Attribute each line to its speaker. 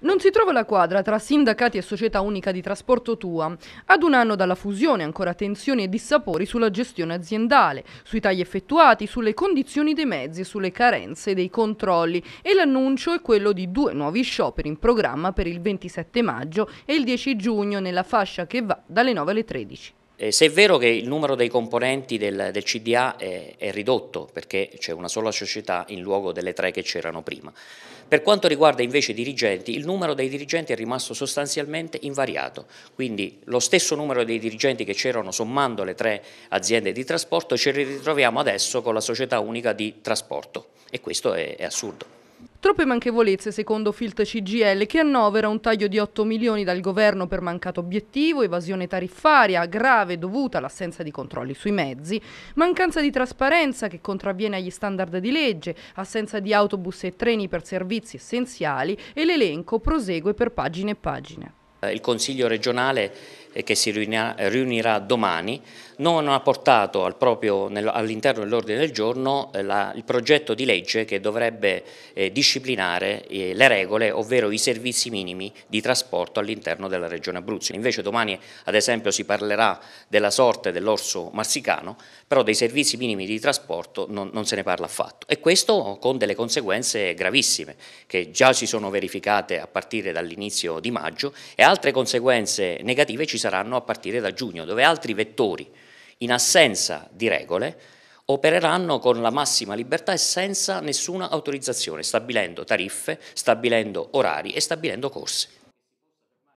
Speaker 1: Non si trova la quadra tra sindacati e società unica di trasporto Tua. Ad un anno dalla fusione ancora tensioni e dissapori sulla gestione aziendale, sui tagli effettuati, sulle condizioni dei mezzi, sulle carenze dei controlli e l'annuncio è quello di due nuovi scioperi in programma per il 27 maggio e il 10 giugno nella fascia che va dalle 9 alle 13.
Speaker 2: Eh, se è vero che il numero dei componenti del, del CDA è, è, ridotto, perché c'è una sola società in luogo delle tre che c'erano prima. Per quanto riguarda invece i dirigenti, il numero dei dirigenti è rimasto sostanzialmente invariato, quindi lo stesso numero dei dirigenti che c'erano sommando le tre aziende di trasporto ce li ritroviamo adesso con la società unica di trasporto e questo è, è assurdo.
Speaker 1: Troppe manchevolezze secondo Filt CGL che annovera un taglio di 8 milioni dal governo per mancato obiettivo, evasione tariffaria grave dovuta all'assenza di controlli sui mezzi, mancanza di trasparenza che contravviene agli standard di legge, assenza di autobus e treni per servizi essenziali e l'elenco prosegue per pagine e pagine.
Speaker 2: Il Consiglio regionale che si riunirà domani, non ha portato al all'interno dell'ordine del giorno eh, la, il progetto di legge che dovrebbe eh, disciplinare eh, le regole, ovvero i servizi minimi di trasporto all'interno della regione Abruzzo. Invece domani ad esempio si parlerà della sorte dell'orso marsicano, però dei servizi minimi di trasporto non, non se ne parla affatto e questo con delle conseguenze gravissime che già si sono verificate a partire dall'inizio di maggio e altre conseguenze negative ci saranno saranno a partire da giugno, dove altri vettori, in assenza di regole, opereranno con la massima libertà e senza nessuna autorizzazione, stabilendo tariffe, stabilendo orari e stabilendo corse.